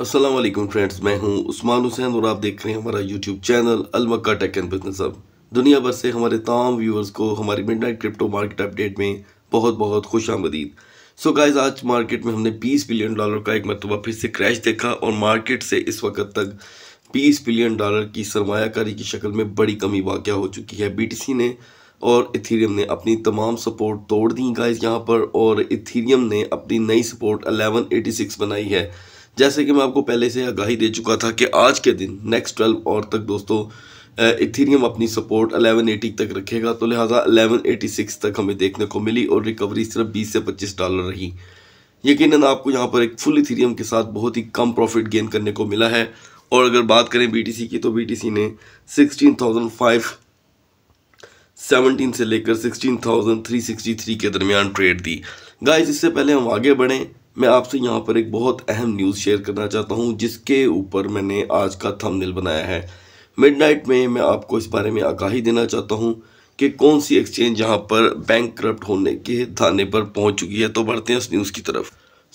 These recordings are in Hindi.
अस्सलाम वालेकुम फ्रेंड्स मैं हूं उस्मान हुसैन और आप देख रहे हैं हमारा YouTube channel Almakka tech and business अब दुनिया भर से हमारे तमाम व्यूअर्स को हमारी मिडनाइट क्रिप्टो मार्केट अपडेट में बहुत बहुत खुश आमदीद सो गाइस आज मार्केट में हमने 20 बिलियन डॉलर का एक मरतबा फिर से क्रैश देखा और मार्केट से इस वक्त तक बीस बिलियन डॉलर की सरमाकारी की शक्ल में बड़ी कमी वाक़ हो चुकी है बी ने और इथीरियम ने अपनी तमाम सपोर्ट तोड़ दी गाइज यहाँ पर और इथीरियम ने अपनी नई सपोर्ट अलेवन बनाई है जैसे कि मैं आपको पहले से आगाही दे चुका था कि आज के दिन नेक्स्ट ट्वेल्व और तक दोस्तों इथीरियम अपनी सपोर्ट 1180 तक रखेगा तो लिहाजा 1186 तक हमें देखने को मिली और रिकवरी सिर्फ 20 से 25 डॉलर रही यकीनन आपको यहाँ पर एक फुल इथीरियम के साथ बहुत ही कम प्रॉफिट गेन करने को मिला है और अगर बात करें बीटीसी की तो बीटीसी ने 16,005 17 से लेकर 16,363 के दरमियान ट्रेड दी गाइस इससे पहले हम आगे बढ़ें मैं आपसे यहाँ पर एक बहुत अहम न्यूज़ शेयर करना चाहता हूँ जिसके ऊपर मैंने आज का थंबनेल बनाया है मिडनाइट में मैं आपको इस बारे में आगाही देना चाहता हूँ कि कौन सी एक्सचेंज यहाँ पर बैंक करप्ट होने के थाने पर पहुँच चुकी है तो बढ़ते हैं उस न्यूज़ की तरफ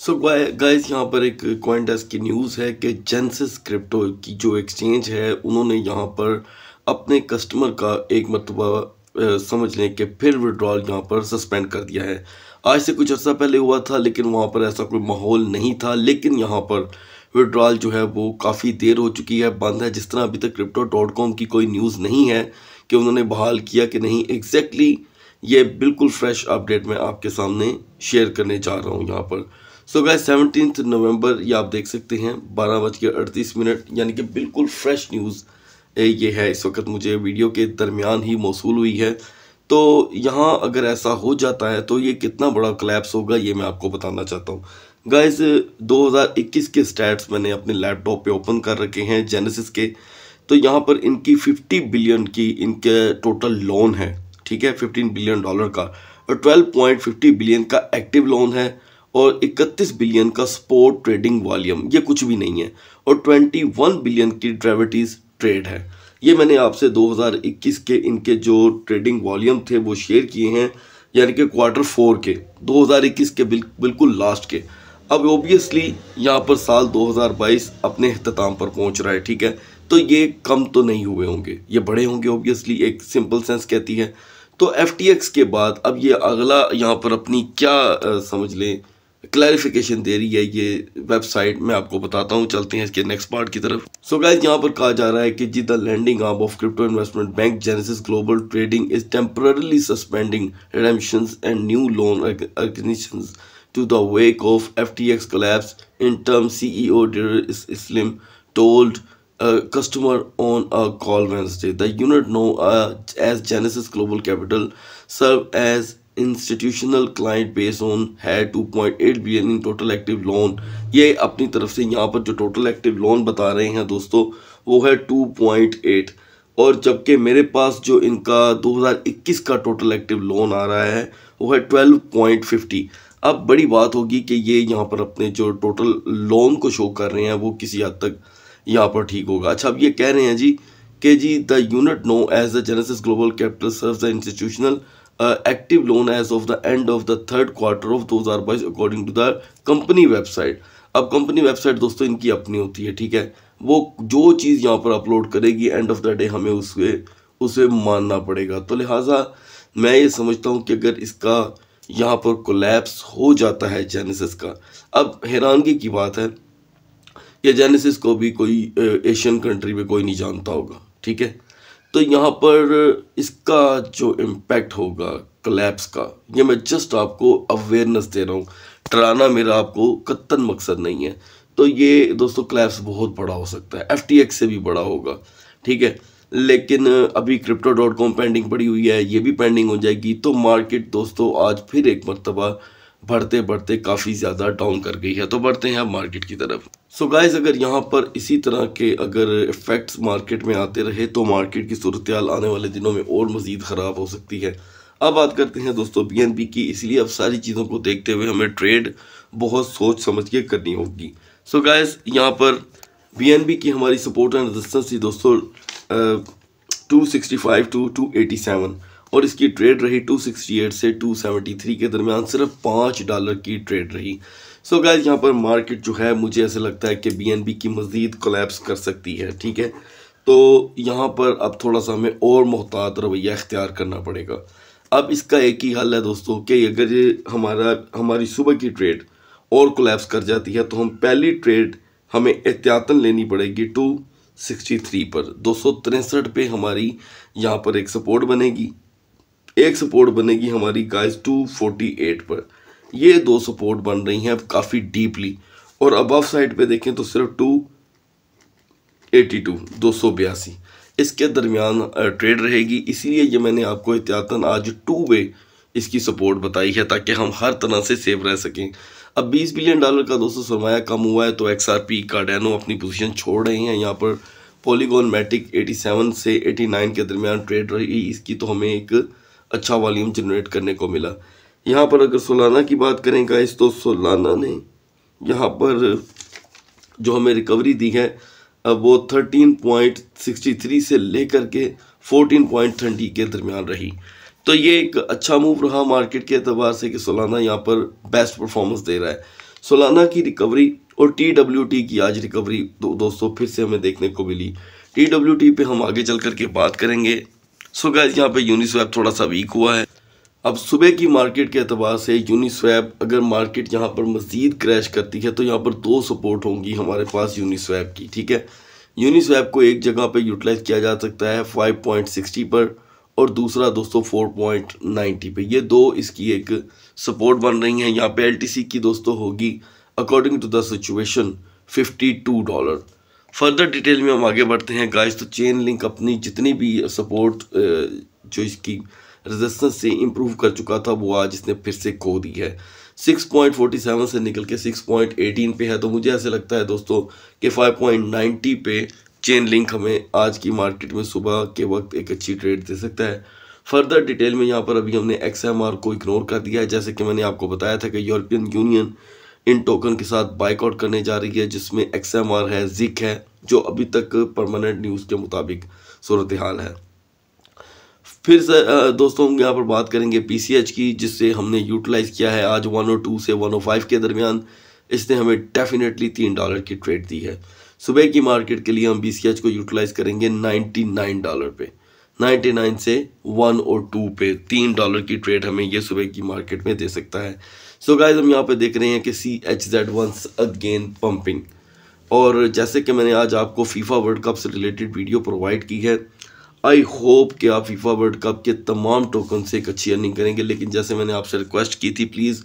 सो so, गाइस यहाँ पर एक क्वाइंटस की न्यूज़ है कि जेंसिस क्रिप्टो की जो एक्सचेंज है उन्होंने यहाँ पर अपने कस्टमर का एक मरतबा समझ लें कि फिर विड्रॉल यहाँ पर सस्पेंड कर दिया है आज से कुछ अर्सा पहले हुआ था लेकिन वहाँ पर ऐसा कोई माहौल नहीं था लेकिन यहाँ पर विड्रॉल जो है वो काफ़ी देर हो चुकी है बंद है जिस तरह अभी तक क्रिप्टो डॉट कॉम की कोई न्यूज़ नहीं है कि उन्होंने बहाल किया कि नहीं एग्जैक्टली exactly ये बिल्कुल फ्रेश अपडेट मैं आपके सामने शेयर करने जा रहा हूँ यहाँ पर सो गए सेवनटीन नवंबर ये आप देख सकते हैं बारह बज के अड़तीस मिनट यानी कि बिल्कुल फ्रेश न्यूज़ ये है इस वक्त मुझे वीडियो के दरमियान ही मौसू हुई है तो यहाँ अगर ऐसा हो जाता है तो ये कितना बड़ा क्लैप्स होगा ये मैं आपको बताना चाहता हूँ गाइज 2021 के स्टैट्स मैंने अपने लैपटॉप पे ओपन कर रखे हैं जेनेसिस के तो यहाँ पर इनकी 50 बिलियन की इनके टोटल लोन है ठीक है 15 बिलियन डॉलर का और 12.50 बिलियन का एक्टिव लोन है और 31 बिलियन का स्पोर्ट ट्रेडिंग वॉल्यूम ये कुछ भी नहीं है और 21 बिलियन की ड्रेविटीज़ ट्रेड है ये मैंने आपसे 2021 के इनके जो ट्रेडिंग वॉल्यूम थे वो शेयर किए हैं यानी कि क्वार्टर फोर के 2021 के बिल, बिल्कुल लास्ट के अब ओबियसली यहाँ पर साल 2022 अपने अख्ताम पर पहुँच रहा है ठीक है तो ये कम तो नहीं हुए होंगे ये बड़े होंगे ओबियसली एक सिंपल सेंस कहती है तो एफ के बाद अब ये अगला यहाँ पर अपनी क्या आ, समझ लें क्लैरिफिकेशन दे रही है ये वेबसाइट मैं आपको बताता हूँ चलते हैं इसके नेक्स्ट पार्ट की तरफ सो so गाइज यहाँ पर कहा जा रहा है कि जी the lending up of crypto investment bank Genesis Global Trading is temporarily suspending redemption and new loan organisation to the wake of F T X collapse interim C E O Derar Islim told customer on a call Wednesday Wednesday. The unit known uh, as Genesis Global Capital institutional client base on है 2.8 billion in total active loan ये अपनी तरफ से यहाँ पर जो टोटल एक्टिव लोन बता रहे हैं दोस्तों वो है 2.8 और जबकि मेरे पास जो इनका 2021 का टोटल एक्टिव लोन आ रहा है वो है 12.50 अब बड़ी बात होगी कि ये यहाँ पर अपने जो टोटल लोन को शो कर रहे हैं वो किसी हद तक यहाँ पर ठीक होगा अच्छा अब ये कह रहे हैं जी के जी the unit known as the Genesis Global Capital serve the institutional uh, active loan as of the end of the third quarter of 2022 according to the company website अब कंपनी वेबसाइट दोस्तों इनकी अपनी होती है ठीक है वो जो चीज़ यहाँ पर अपलोड करेगी एंड ऑफ द डे हमें उसे उसे मानना पड़ेगा तो लिहाजा मैं ये समझता हूँ कि अगर इसका यहाँ पर कोलैप्स हो जाता है जेनेसिस का अब हैरानगी की बात है कि जेनेसिस को भी कोई एशियन कंट्री में कोई नहीं जानता होगा ठीक है तो यहाँ पर इसका जो इम्पैक्ट होगा कलेप्स का ये मैं जस्ट आपको अवेयरनेस दे रहा हूँ डराना मेरा आपको कत्तन मकसद नहीं है तो ये दोस्तों क्लैप्स बहुत बड़ा हो सकता है एफ से भी बड़ा होगा ठीक है लेकिन अभी क्रिप्टो डॉट कॉम पेंडिंग पड़ी हुई है ये भी पेंडिंग हो जाएगी तो मार्केट दोस्तों आज फिर एक मरतबा बढ़ते बढ़ते काफ़ी ज़्यादा डाउन कर गई है तो बढ़ते हैं अब मार्केट की तरफ सो so गाइज अगर यहाँ पर इसी तरह के अगर इफ़ेक्ट्स मार्केट में आते रहे तो मार्केट की सूरत आने वाले दिनों में और मज़ीद ख़राब हो सकती है अब बात करते हैं दोस्तों बी की इसलिए अब सारी चीज़ों को देखते हुए हमें ट्रेड बहुत सोच समझ के करनी होगी सो गाइज यहाँ पर बी की हमारी सपोर्ट एंड रजिस्टेंस थी दोस्तों two sixty five to two eighty seven और इसकी ट्रेड रही 268 से 273 के दरमियान सिर्फ पाँच डॉलर की ट्रेड रही सो गैज यहाँ पर मार्केट जो है मुझे ऐसा लगता है कि बी की मज़ीद कोलेप्स कर सकती है ठीक है तो यहाँ पर अब थोड़ा सा हमें और मोहतात रवैया इख्तियार करना पड़ेगा अब इसका एक ही हल है दोस्तों कि अगर ये हमारा हमारी सुबह की ट्रेड और कोलेप्स कर जाती है तो हम पहली ट्रेड हमें एहतियातन लेनी पड़ेगी टू सिक्सटी थ्री पर दो सौ तिरसठ पर हमारी यहाँ पर एक सपोर्ट बनेगी एक सपोर्ट बनेगी हमारी गाइस 248 पर ये दो सपोर्ट बन रही हैं काफ़ी डीपली और अबव साइड पे देखें तो सिर्फ टू एटी टू दो सौ बयासी इसके दरमियान ट्रेड रहेगी इसीलिए ये मैंने आपको एहतियातन आज टू वे इसकी सपोर्ट बताई है ताकि हम हर तरह से सेफ रह सकें अब 20 बिलियन डॉलर का दोस्तों सरमाया कम हुआ है तो एक्स आर पी कार्डेनो अपनी पोजीशन छोड़ रहे हैं यहाँ पर पॉलीगॉन मैटिक 87 से 89 के दरमियान ट्रेड रही इसकी तो हमें एक अच्छा वॉल्यूम जनरेट करने को मिला यहाँ पर अगर सोलाना की बात करें गाइस तो सोलाना ने यहाँ पर जो हमें रिकवरी दी है वो 13.63 से लेकर के 14.30 के दरमियान रही तो ये एक अच्छा मूव रहा मार्केट के अतबार से कि सोलाना यहाँ पर बेस्ट परफॉर्मेंस दे रहा है सोलाना की रिकवरी और टी डब्ल्यू टी की आज रिकवरी दो, दोस्तों फिर से हमें देखने को मिली टी डब्ल्यू टी पर हम आगे चल करके बात करेंगे सो गैस यहाँ पे यूनिस्वैप थोड़ा सा वीक हुआ है अब सुबह की मार्केट के अतबार से यूनिस्वैप अगर मार्केट यहाँ पर मज़ीद क्रैश करती है तो यहाँ पर दो सपोर्ट होंगी हमारे पास यूनिस्वैप की ठीक है यूनिस्वैप को एक जगह पर यूटिलाइज किया जा सकता है सिक्सटी पर और दूसरा दोस्तों फोर पॉइंट नाइन्टी पर ये दो इसकी एक सपोर्ट बन रही हैं यहाँ पे एलटीसी की दोस्तों होगी according to the situation two dollar further detail में हम आगे बढ़ते हैं गाइस तो चेन लिंक अपनी जितनी भी सपोर्ट uh, uh, जो इसकी रेजिस्टेंस से इम्प्रूव कर चुका था वो आज इसने फिर से खो दी है 6.47 से निकल के 6.18 पे है तो मुझे ऐसे लगता है दोस्तों कि 5.90 पे चेन लिंक हमें आज की मार्केट में सुबह के वक्त एक अच्छी ट्रेड दे सकता है फर्दर डिटेल में यहाँ पर अभी हमने एक्स को इग्नोर कर दिया है जैसे कि मैंने आपको बताया था कि यूरोपियन यूनियन इन टोकन के साथ बाइकआउट करने जा रही है जिसमें एक्सएम है जिक है जो अभी तक परमानेंट न्यूज़ के मुताबिक सूरत हाल है फिर से दोस्तों हम यहाँ पर बात करेंगे पी की जिससे हमने यूटिलाइज़ किया है आज 102 से 105 के दरमियान इसने हमें डेफिनेटली तीन डॉलर की ट्रेड दी है सुबह की मार्केट के लिए हम बी को यूटिलाइज़ करेंगे 99 डॉलर पे 99 से 102 पे तीन डॉलर की ट्रेड हमें ये सुबह की मार्केट में दे सकता है सो गाइज हम यहाँ पे देख रहे हैं कि C H Z once again pumping और जैसे कि मैंने आज आपको फीफा वर्ल्ड कप से रिलेटेड वीडियो प्रोवाइड की है आई होप कि आप फीफा वर्ल्ड कप के तमाम टोकन से एक अच्छी अर्निंग करेंगे लेकिन जैसे मैंने आपसे रिक्वेस्ट की थी प्लीज़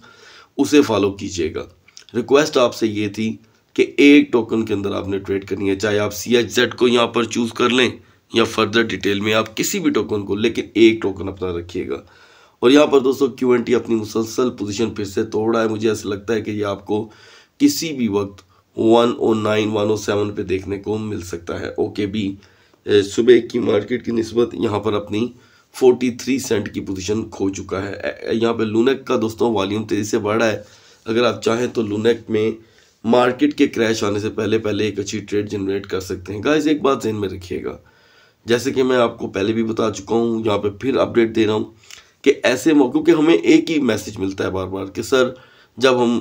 उसे फॉलो कीजिएगा रिक्वेस्ट आपसे ये थी कि एक टोकन के अंदर आपने ट्रेड करनी है चाहे आप सी एच जेड को यहाँ पर चूज़ कर लें या फर्दर डिटेल में आप किसी भी टोकन को लेकिन एक टोकन अपना रखिएगा और यहाँ पर दोस्तों क्यू एन टी अपनी मुसलसल पोजीशन फिर से तोड़ रहा है मुझे ऐसा लगता है कि ये आपको किसी भी वक्त one O nine one O seven पर देखने को मिल सकता है ओके बी सुबह की मार्केट की नस्बत यहाँ पर अपनी फोर्टी थ्री सेंट की पोजिशन खो चुका है यहाँ पर लूनेक का दोस्तों वॉल्यूम तेज़ी से बढ़ रहा है अगर आप चाहें तो लूनेक में मार्केट के क्रैश आने से पहले पहले एक अच्छी ट्रेड जनरेट कर सकते हैं गाइस एक बात जहन में रखिएगा जैसे कि मैं आपको पहले भी बता चुका हूँ यहाँ पे फिर अपडेट दे रहा हूँ कि ऐसे मौके क्योंकि हमें एक ही मैसेज मिलता है बार बार कि सर जब हम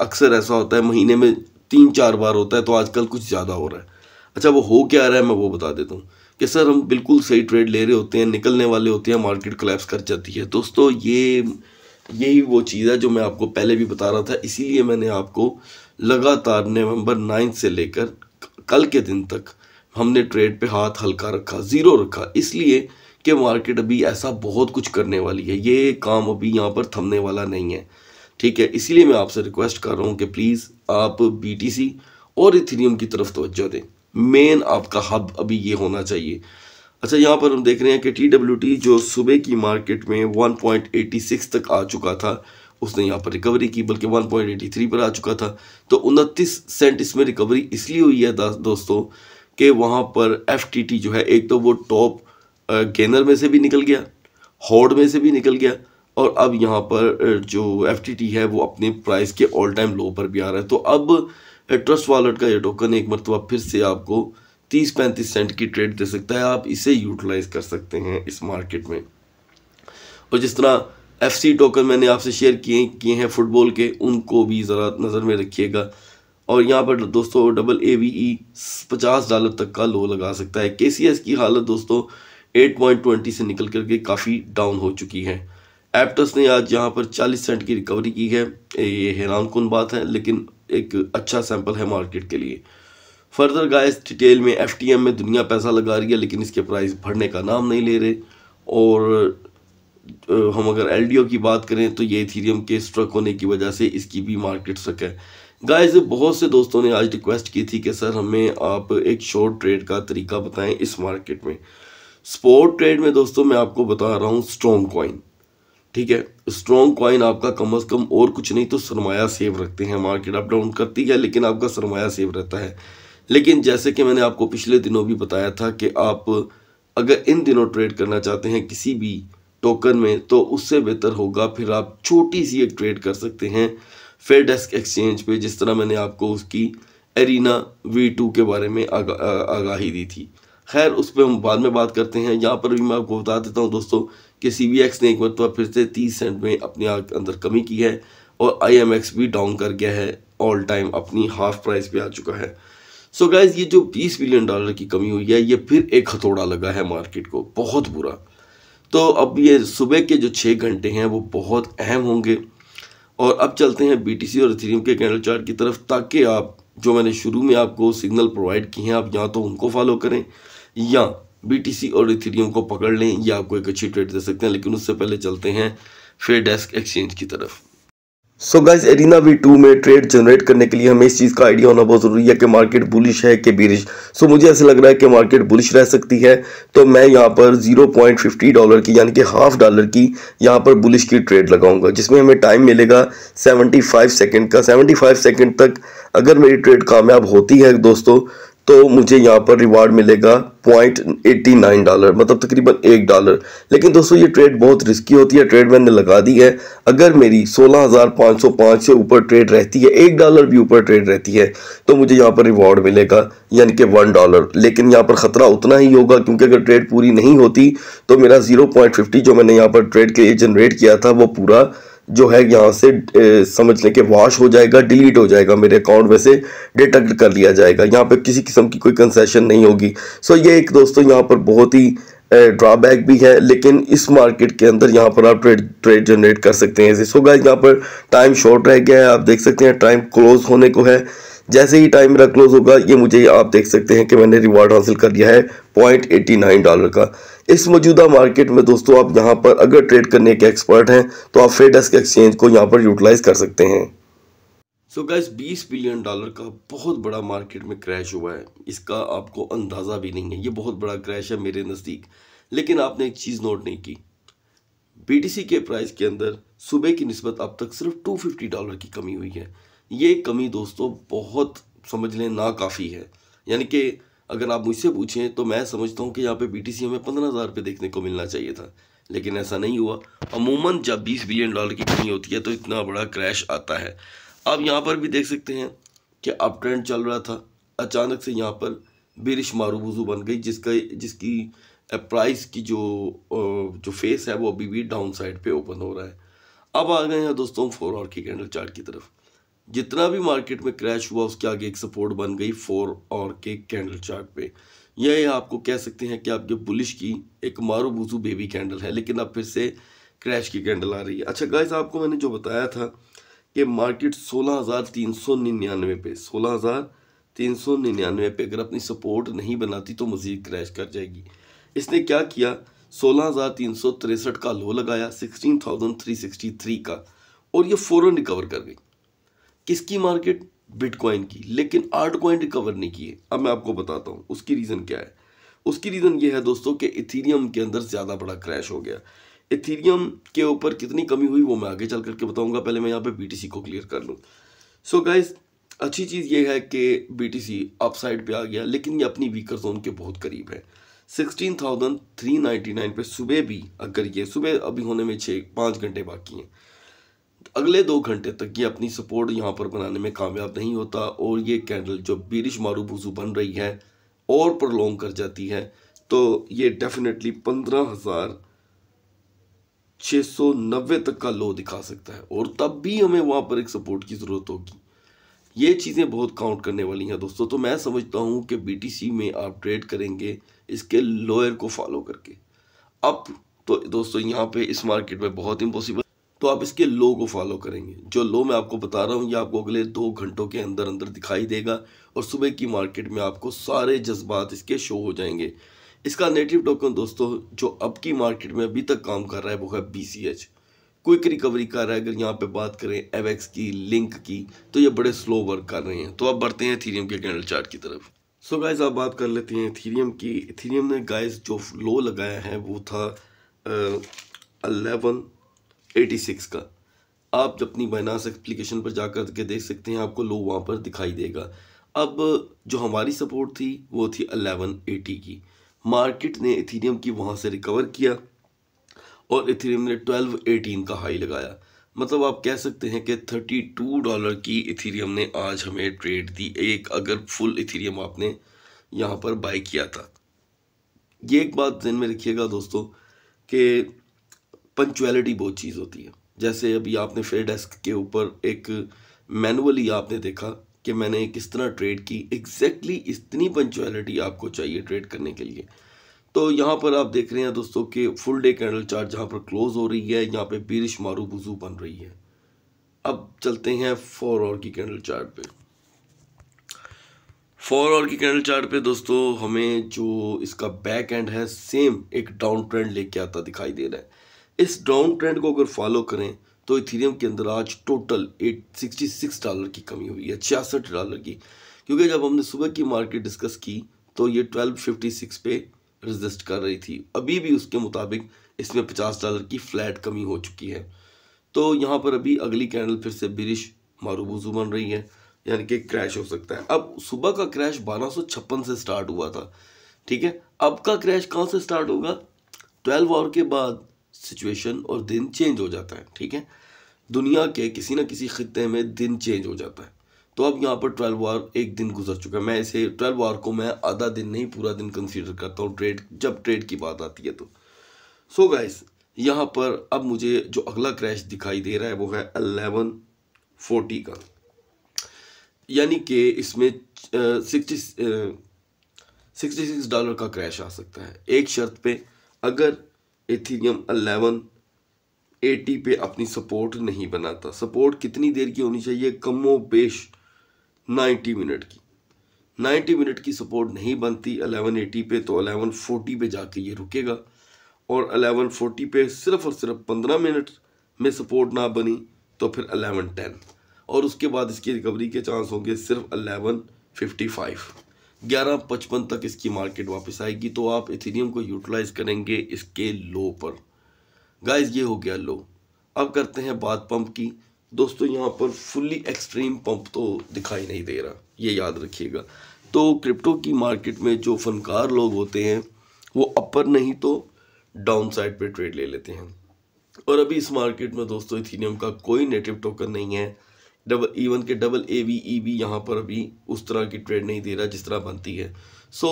अक्सर ऐसा होता है महीने में तीन चार बार होता है तो आजकल कुछ ज़्यादा हो रहा है अच्छा वो हो क्या रहा है मैं वो बता देता हूँ कि सर हम बिल्कुल सही ट्रेड ले रहे होते हैं निकलने वाले होते हैं मार्केट क्लैप्स कर जाती है दोस्तों ये यही वो चीज़ है जो मैं आपको पहले भी बता रहा था इसीलिए मैंने आपको लगातार नवंबर नाइन्थ से लेकर कल के दिन तक हमने ट्रेड पे हाथ हल्का रखा ज़ीरो रखा इसलिए कि मार्केट अभी ऐसा बहुत कुछ करने वाली है ये काम अभी यहाँ पर थमने वाला नहीं है ठीक है इसीलिए मैं आपसे रिक्वेस्ट कर रहा हूँ कि प्लीज़ आप बी और इथेरियम की तरफ तोज्जो दें मेन आपका हब अभी ये होना चाहिए अच्छा यहाँ पर हम देख रहे हैं कि टी डब्ल्यू टी जो सुबह की मार्केट में 1.86 तक आ चुका था उसने यहाँ पर रिकवरी की बल्कि 1.83 पर आ चुका था तो उनतीस सेंट इसमें रिकवरी इसलिए हुई है दोस्तों कि वहाँ पर एफ जो है एक तो वो टॉप गेनर में से भी निकल गया हॉर्ड में से भी निकल गया और अब यहाँ पर जो एफ है वो अपने प्राइस के ऑल टाइम लो पर भी आ रहा है तो अब ट्रस्ट वॉलेट का ये टोकन एक मरतबा फिर से आपको तीस पैंतीस सेंट की ट्रेड दे सकता है आप इसे यूटिलाइज कर सकते हैं इस मार्केट में और जिस तरह एफ टोकन मैंने आपसे शेयर किए किए हैं फुटबॉल के उनको भी ज़रा नज़र में रखिएगा और यहाँ पर दोस्तों डबल ए वी ई पचास डॉलर तक का लो लगा सकता है के सी एस की हालत दोस्तों 8.20 से निकल करके काफ़ी डाउन हो चुकी है एप्टस ने आज यहाँ पर 40 सेंट की रिकवरी की है ये हैरान कन बात है लेकिन एक अच्छा सैंपल है मार्केट के लिए फर्दर गाइस डिटेल में एफ में दुनिया पैसा लगा रही है लेकिन इसके प्राइस बढ़ने का नाम नहीं ले रहे और हम अगर एल की बात करें तो ये इथीरियम के स्ट्रक होने की वजह से इसकी भी मार्केट स्ट्रक है गाइस बहुत से दोस्तों ने आज रिक्वेस्ट की थी कि सर हमें आप एक शॉर्ट ट्रेड का तरीका बताएं इस मार्केट में स्पोर्ट ट्रेड में दोस्तों मैं आपको बता रहा हूँ स्ट्रॉन्ग कॉइन ठीक है स्ट्रॉन्ग कॉइन आपका कम अज़ कम और कुछ नहीं तो सरमाया सेव रखते हैं मार्केट अप डाउन करती है लेकिन आपका सरमाया सेव रहता है लेकिन जैसे कि मैंने आपको पिछले दिनों भी बताया था कि आप अगर इन दिनों ट्रेड करना चाहते हैं किसी भी टोकन में तो उससे बेहतर होगा फिर आप छोटी सी एक ट्रेड कर सकते हैं फेयर डेस्क एक्सचेंज पे जिस तरह मैंने आपको उसकी एरिना वी टू के बारे में आगा, आगाही दी थी खैर उस पर हम बाद में बात करते हैं यहाँ पर भी मैं आपको बता देता हूँ दोस्तों कि सी बी एक्स ने एक मरतबा तो फिर से तीस सेंट में अपने अंदर कमी की है और आई एम एक्स भी डाउन कर गया है ऑल टाइम अपनी हाफ प्राइस पर आ चुका है सो so ये जो 20 बिलियन डॉलर की कमी हुई है ये फिर एक हथौड़ा लगा है मार्केट को बहुत बुरा तो अब ये सुबह के जो छः घंटे हैं वो बहुत अहम होंगे और अब चलते हैं बीटीसी और इथेरियम के कैंडल चार्ट की तरफ ताकि आप जो मैंने शुरू में आपको सिग्नल प्रोवाइड किए हैं आप या तो उनको फॉलो करें या बीटीसी और इथेरियम e को पकड़ लें या आपको एक अच्छी ट्रेड दे सकते हैं लेकिन उससे पहले चलते हैं फिर डेस्क एक्सचेंज की तरफ so guys arena V two में ट्रेड जनरेट करने के लिए हमें इस चीज़ का आइडिया होना बहुत ज़रूरी है कि मार्केट बुलिश है कि बिरिश सो so, मुझे ऐसा लग रहा है कि मार्केट बुलिश रह सकती है तो मैं यहाँ पर 0.50 डॉलर की यानी कि हाफ डॉलर की यहाँ पर बुलिश की ट्रेड लगाऊंगा जिसमें हमें टाइम मिलेगा 75 सेकंड का 75 सेकेंड तक अगर मेरी ट्रेड कामयाब होती है दोस्तों तो मुझे यहाँ पर रिवार्ड मिलेगा पॉइंट एट्टी नाइन डॉलर मतलब तकरीबन एक डॉलर लेकिन दोस्तों ये ट्रेड बहुत रिस्की होती है ट्रेड मैंने लगा दी है अगर मेरी सोलह हज़ार पाँच सौ पाँच से ऊपर ट्रेड रहती है एक डॉलर भी ऊपर ट्रेड रहती है तो मुझे यहाँ पर रिवॉर्ड मिलेगा यानी कि वन डॉलर लेकिन यहाँ पर ख़तरा उतना ही होगा क्योंकि अगर ट्रेड पूरी नहीं होती तो मेरा ज़ीरो पॉइंट फिफ्टी जो मैंने यहाँ पर ट्रेड के लिए जनरेट किया था वो पूरा जो है यहाँ से समझ लें कि वॉश हो जाएगा डिलीट हो जाएगा मेरे अकाउंट में से डिटेक्ट कर लिया जाएगा यहाँ पर किसी किस्म की कोई कंसेशन नहीं होगी सो ये एक दोस्तों यहाँ पर बहुत ही ड्रॉबैक भी है लेकिन इस मार्केट के अंदर यहाँ पर आप ट्रेड ट्रेड जनरेट कर सकते हैं सो होगा यहाँ पर टाइम शॉर्ट रह गया है आप देख सकते हैं टाइम क्लोज होने को है जैसे ही टाइम मेरा क्लोज होगा ये मुझे आप देख सकते हैं कि मैंने रिवॉर्ड हासिल कर लिया है पॉइंट एटी नाइन डॉलर का इस मौजूदा मार्केट में दोस्तों आप यहाँ पर अगर ट्रेड करने के एक्सपर्ट हैं तो आप के एक्सचेंज को यहाँ पर यूटिलाइज कर सकते हैं so so gas 20 billion dollar का बहुत बड़ा मार्केट में क्रैश हुआ है इसका आपको अंदाज़ा भी नहीं है ये बहुत बड़ा क्रैश है मेरे नज़दीक लेकिन आपने एक चीज़ नोट नहीं की बी के प्राइस के अंदर सुबह की नस्बत अब तक सिर्फ टू डॉलर की कमी हुई है ये कमी दोस्तों बहुत समझ लें नाकाफ़ी है यानी कि अगर आप मुझसे पूछें तो मैं समझता हूँ कि यहाँ पे बीटीसी हमें पंद्रह हज़ार रुपये देखने को मिलना चाहिए था लेकिन ऐसा नहीं हुआ अमूमन जब बीस बिलियन डॉलर की कमी होती है तो इतना बड़ा क्रैश आता है आप यहाँ पर भी देख सकते हैं कि अप ट्रेंड चल रहा था अचानक से यहाँ पर बिरिश मारूबूजू बन गई जिसका जिसकी प्राइस की जो जो फेस है वो अभी भी डाउन साइड पर ओपन हो रहा है अब आ गए हैं दोस्तों फोर आवर की कैंडल चार्ट की तरफ जितना भी मार्केट में क्रैश हुआ उसके आगे एक सपोर्ट बन गई फोर और के कैंडल चार्ट पे यह आपको कह सकते हैं कि आपके बुलिश की एक मारूबूसू बेबी कैंडल है लेकिन अब फिर से क्रैश की कैंडल आ रही है अच्छा गाइस आपको मैंने जो बताया था कि मार्केट सोलह पे सोलह पे अगर अपनी सपोर्ट नहीं बनाती तो मज़ीद क्रैश कर जाएगी इसने क्या किया तिरसठ का लो लगाया थ्री का और ये फ़ौर रिकवर कर गई किसकी मार्केट बिटकॉइन की लेकिन आर्ट कॉइन रिकवर नहीं किए अब मैं आपको बताता हूँ उसकी रीज़न क्या है उसकी रीज़न ये है दोस्तों कि इथीरियम के अंदर ज़्यादा बड़ा क्रैश हो गया इथीरियम के ऊपर कितनी कमी हुई वो मैं आगे चल करके बताऊँगा पहले मैं यहाँ पर बी को क्लियर कर लूँ सो गाइज अच्छी चीज़ ये है कि बी टी सी अपसाइड पर आ गया लेकिन ये अपनी वीकर जोन के बहुत करीब है sixteen thousand three ninety nine पर सुबह भी अगर ये सुबह अभी होने में छः पाँच घंटे बाकी हैं अगले दो घंटे तक ये अपनी सपोर्ट यहाँ पर बनाने में कामयाब नहीं होता और ये कैंडल जो बीरिश मारूबूजू बन रही है और प्रलोंग कर जाती है तो ये डेफिनेटली पंद्रह हज़ार छः सौ नब्बे तक का लो दिखा सकता है और तब भी हमें वहाँ पर एक सपोर्ट की ज़रूरत होगी ये चीज़ें बहुत काउंट करने वाली हैं दोस्तों तो मैं समझता हूँ कि बी में आप ट्रेड करेंगे इसके लोअर को फॉलो करके अब तो दोस्तों यहाँ पे इस मार्केट में बहुत इम्पॉसिबल तो आप इसके लो को फॉलो करेंगे जो लो मैं आपको बता रहा हूँ ये आपको अगले दो घंटों के अंदर अंदर दिखाई देगा और सुबह की मार्केट में आपको सारे जज्बात इसके शो हो जाएंगे इसका नेटिव टोकन दोस्तों जो अब की मार्केट में अभी तक काम कर रहा है वो है B C H quick recovery कर रहा है अगर यहाँ पे बात करें एवेक्स की लिंक की तो ये बड़े स्लो वर्क कर रहे हैं तो अब बढ़ते हैं थीरियम के कैंडल चार्ट की तरफ सो गाइज आप बात कर लेते हैं थीरियम की थीरियम ने गाइज जो लो लगाया है वो था अलेवन एटी सिक्स का आप अपनी बाइनास एप्लीकेशन पर जा कर के देख सकते हैं आपको लो वहाँ पर दिखाई देगा अब जो हमारी सपोर्ट थी वो थी अलेवन एटी की मार्केट ने इथीरियम की वहाँ से रिकवर किया और इथीरियम ने ट्वेल्व एटीन का हाई लगाया मतलब आप कह सकते हैं कि थर्टी टू डॉलर की इथीरियम ने आज हमें ट्रेड दी एक अगर फुल इथीरियम आपने यहाँ पर बाई किया था ये एक बात जिन में रखिएगा दोस्तों कि पंचुअलिटी बहुत चीज़ होती है जैसे अभी आपने फेयर डेस्क के ऊपर एक मैनुअली आपने देखा कि मैंने किस तरह ट्रेड की एग्जैक्टली exactly इतनी पंचुअलिटी आपको चाहिए ट्रेड करने के लिए तो यहाँ पर आप देख रहे हैं दोस्तों कि फुल डे कैंडल चार्ट जहाँ पर क्लोज़ हो रही है यहाँ पे बिरिश मारू बुजू बन रही है अब चलते हैं फोर और की कैंडल चार्ट पे फोर और की कैंडल चार्ट पे दोस्तों हमें जो इसका बैक एंड है सेम एक डाउन ट्रेंड लेके आता दिखाई दे रहा है इस डाउन ट्रेंड को अगर फॉलो करें तो इथेरियम के अंदर आज total eight sixty six dollar की कमी हुई है छियासठ डॉलर की क्योंकि जब हमने सुबह की मार्केट डिस्कस की तो ये ट्वेल्व फिफ्टी सिक्स पे रजिस्ट कर रही थी अभी भी उसके मुताबिक इसमें पचास डॉलर की फ्लैट कमी हो चुकी है तो यहाँ पर अभी अगली कैंडल फिर से बिरिश मारूबूजू बन रही है यानी कि क्रैश हो सकता है अब सुबह का क्रैश बारह से स्टार्ट हुआ था ठीक है अब का क्रैश कहाँ से स्टार्ट होगा ट्वेल्व आवर के बाद सिचुएशन और दिन चेंज हो जाता है ठीक है दुनिया के किसी ना किसी खत्े में दिन चेंज हो जाता है तो अब यहाँ पर ट्वेल्व आवर एक दिन गुजर चुका है मैं इसे ट्वेल्व आवर को मैं आधा दिन नहीं पूरा दिन कंसीडर करता हूँ ट्रेड जब ट्रेड की बात आती है तो सो so गाइस यहाँ पर अब मुझे जो अगला क्रैश दिखाई दे रहा है वो है अलेवन फोर्टी का यानी कि इसमें सिक्सटी सिक्सटी सिक्स डॉलर का क्रैश आ सकता है एक शर्त पे अगर एथीरियम 11 एटी पे अपनी सपोर्ट नहीं बनाता सपोर्ट कितनी देर की होनी चाहिए कमो बेश नाइन्टी मिनट की 90 मिनट की सपोर्ट नहीं बनती 1180 पे तो 1140 पे जाके ये रुकेगा और 1140 पे सिर्फ और सिर्फ 15 मिनट में सपोर्ट ना बनी तो फिर 1110 और उसके बाद इसकी रिकवरी के चांस होंगे सिर्फ 1155 ग्यारह पचपन तक इसकी मार्केट वापस आएगी तो आप इथेरियम को यूटिलाइज करेंगे इसके लो पर गाइस ये हो गया लो अब करते हैं बात पंप की दोस्तों यहाँ पर फुल्ली एक्सट्रीम पंप तो दिखाई नहीं दे रहा ये याद रखिएगा तो क्रिप्टो की मार्केट में जो फनकार लोग होते हैं वो अपर नहीं तो डाउन साइड पर ट्रेड ले लेते हैं और अभी इस मार्केट में दोस्तों इथीनियम का कोई नेटिव टोकन नहीं है डबल ई के double A V E V यहाँ पर अभी उस तरह की ट्रेड नहीं दे रहा जिस तरह बनती है सो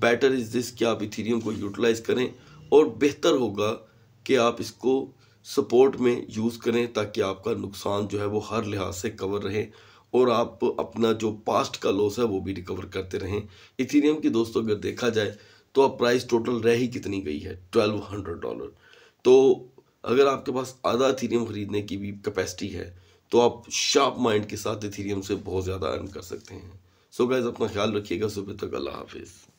बेटर इज़ दिस कि आप इथीरियम को यूटिलाइज करें और बेहतर होगा कि आप इसको सपोर्ट में यूज़ करें ताकि आपका नुकसान जो है वो हर लिहाज से कवर रहे और आप अपना जो पास्ट का लॉस है वो भी रिकवर करते रहें इथीरियम की दोस्तों अगर देखा जाए तो अब प्राइस टोटल रह ही कितनी गई है ट्वेल्व हंड्रेड डॉलर तो अगर आपके पास आधा इथीरियम ख़रीदने की भी कैपेसिटी है तो आप शार्प माइंड के साथ इथीरियम से बहुत ज़्यादा अर्न कर सकते हैं सो so गैज़ अपना ख्याल रखिएगा सुबह तक अल्लाह हाफिज़